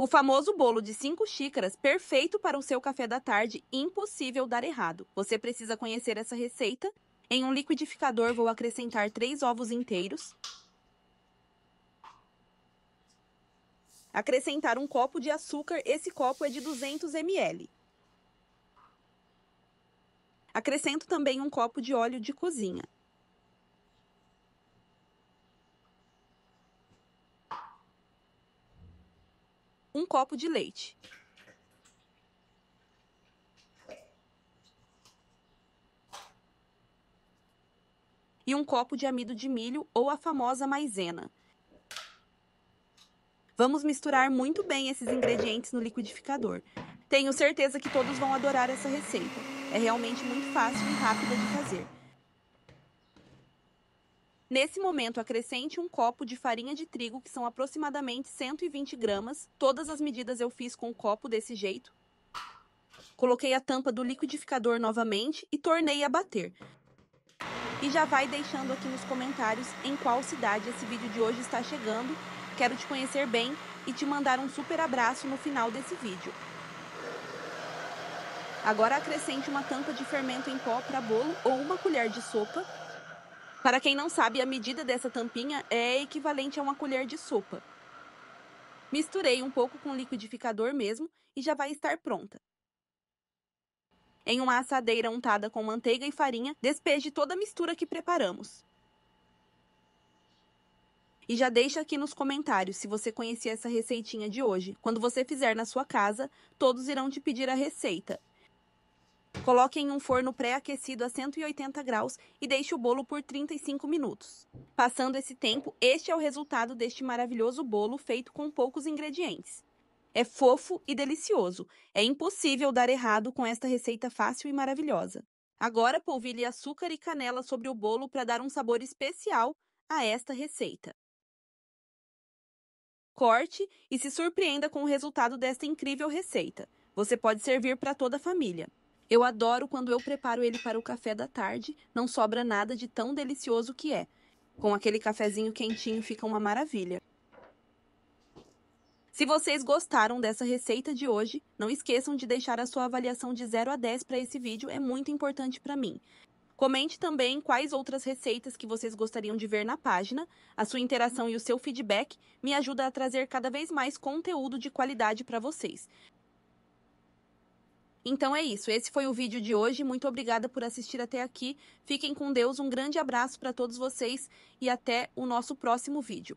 O famoso bolo de 5 xícaras, perfeito para o seu café da tarde, impossível dar errado. Você precisa conhecer essa receita. Em um liquidificador, vou acrescentar 3 ovos inteiros. Acrescentar um copo de açúcar, esse copo é de 200 ml. Acrescento também um copo de óleo de cozinha. um copo de leite. E um copo de amido de milho ou a famosa maisena. Vamos misturar muito bem esses ingredientes no liquidificador. Tenho certeza que todos vão adorar essa receita. É realmente muito fácil e rápida de fazer. Nesse momento, acrescente um copo de farinha de trigo, que são aproximadamente 120 gramas. Todas as medidas eu fiz com o um copo desse jeito. Coloquei a tampa do liquidificador novamente e tornei a bater. E já vai deixando aqui nos comentários em qual cidade esse vídeo de hoje está chegando. Quero te conhecer bem e te mandar um super abraço no final desse vídeo. Agora acrescente uma tampa de fermento em pó para bolo ou uma colher de sopa para quem não sabe, a medida dessa tampinha é equivalente a uma colher de sopa. Misturei um pouco com o liquidificador mesmo e já vai estar pronta. Em uma assadeira untada com manteiga e farinha, despeje toda a mistura que preparamos. E já deixa aqui nos comentários se você conhecia essa receitinha de hoje. Quando você fizer na sua casa, todos irão te pedir a receita. Coloque em um forno pré-aquecido a 180 graus e deixe o bolo por 35 minutos. Passando esse tempo, este é o resultado deste maravilhoso bolo feito com poucos ingredientes. É fofo e delicioso. É impossível dar errado com esta receita fácil e maravilhosa. Agora polvilhe açúcar e canela sobre o bolo para dar um sabor especial a esta receita. Corte e se surpreenda com o resultado desta incrível receita. Você pode servir para toda a família. Eu adoro quando eu preparo ele para o café da tarde, não sobra nada de tão delicioso que é. Com aquele cafezinho quentinho fica uma maravilha. Se vocês gostaram dessa receita de hoje, não esqueçam de deixar a sua avaliação de 0 a 10 para esse vídeo, é muito importante para mim. Comente também quais outras receitas que vocês gostariam de ver na página. A sua interação e o seu feedback me ajuda a trazer cada vez mais conteúdo de qualidade para vocês. Então é isso, esse foi o vídeo de hoje. Muito obrigada por assistir até aqui. Fiquem com Deus, um grande abraço para todos vocês e até o nosso próximo vídeo.